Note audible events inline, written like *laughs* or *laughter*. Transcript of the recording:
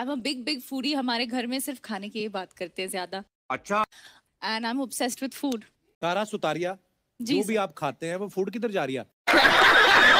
I am a big big foodie हमारे घर में सिर्फ खाने की ही बात करते हैं ज्यादा अच्छा and I am obsessed with food Tara Sutaria ji जो भी आप खाते हैं वो फूड किधर जा रही है *laughs*